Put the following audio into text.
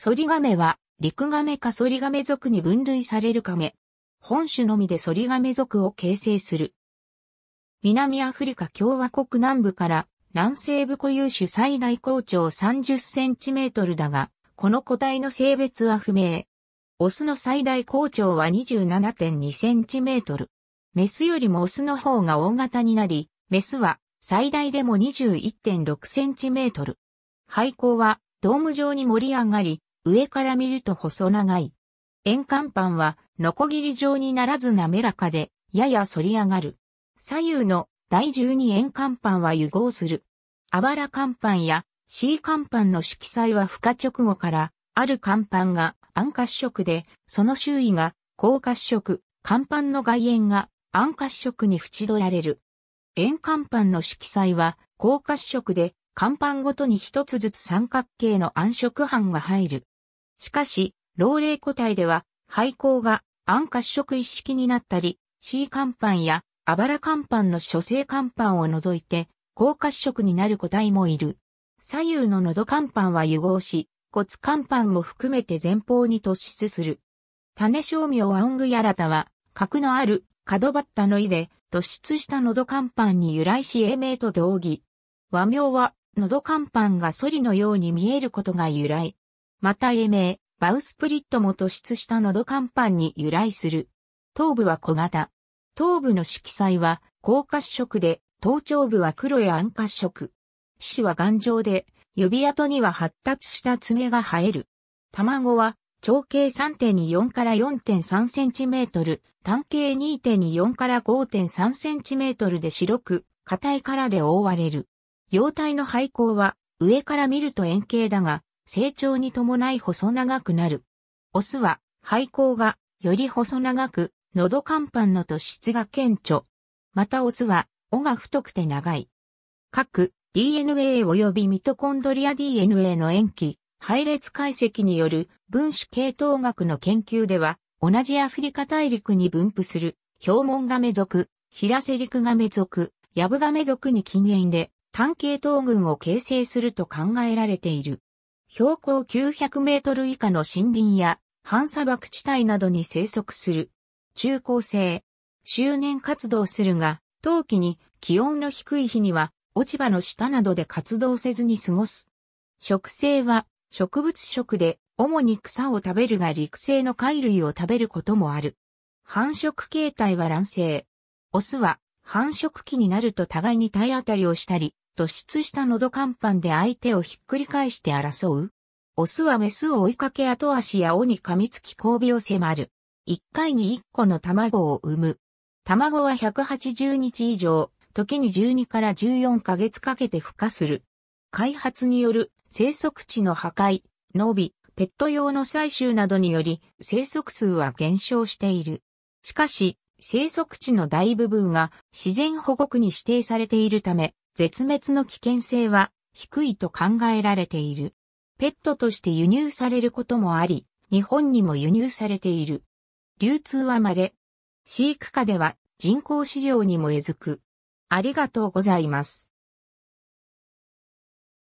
ソリガメは、陸ガメかソリガメ属に分類されるカメ。本種のみでソリガメ属を形成する。南アフリカ共和国南部から南西部固有種最大高長30センチメートルだが、この個体の性別は不明。オスの最大高長は27.2センチメートル。メスよりもオスの方が大型になり、メスは最大でも21.6センチメートル。廃校はドーム状に盛り上がり、上から見ると細長い。円管板は、ノコギリ状にならず滑らかで、やや反り上がる。左右の第十二円管板は融合する。あばら甲板や C 甲板の色彩は孵化直後から、ある甲板が暗褐色で、その周囲が高褐色、甲板の外縁が暗褐色に縁取られる。円管板の色彩は高褐色で、甲板ごとに一つずつ三角形の暗色版が入る。しかし、老齢個体では、廃校が暗褐色一式になったり、C 甲板やあばら甲板の諸性甲板を除いて、高褐色になる個体もいる。左右の喉甲板は融合し、骨甲板も含めて前方に突出する。種小明アオングヤラタは、角のある角バッタの意で、突出した喉甲板に由来し英名と同義。和名は、喉乾板がソリのように見えることが由来。また英名、バウスプリットも突出した喉乾板に由来する。頭部は小型。頭部の色彩は高褐色で、頭頂部は黒や暗褐色。死は頑丈で、指跡には発達した爪が生える。卵は長径3.24から4.3センチメートル、単径2.24から5.3センチメートルで白く、硬い殻で覆われる。幼体の廃校は上から見ると円形だが、成長に伴い細長くなる。オスは廃校がより細長く、喉乾板の突出が顕著。またオスは、尾が太くて長い。各 DNA 及びミトコンドリア DNA の塩基、配列解析による分子系統学の研究では、同じアフリカ大陸に分布する、ヒョウモンガメ属、ヒラセリクガメ属、ヤブガメ属に禁煙で、関係等群を形成すると考えられている。標高900メートル以下の森林や半砂漠地帯などに生息する。中高生。周年活動するが、冬季に気温の低い日には落ち葉の下などで活動せずに過ごす。植生は植物食で主に草を食べるが陸生の貝類を食べることもある。繁殖形態は卵生。オスは繁殖期になると互いに体当たりをしたり、突出した喉乾板で相手をひっくり返して争う。オスはメスを追いかけ後足や尾に噛みつき交尾を迫る。一回に一個の卵を産む。卵は180日以上、時に12から14ヶ月かけて孵化する。開発による生息地の破壊、伸び、ペット用の採集などにより生息数は減少している。しかし、生息地の大部分が自然保護区に指定されているため、絶滅の危険性は低いと考えられている。ペットとして輸入されることもあり、日本にも輸入されている。流通は稀。飼育下では人工飼料にもえずく。ありがとうございます。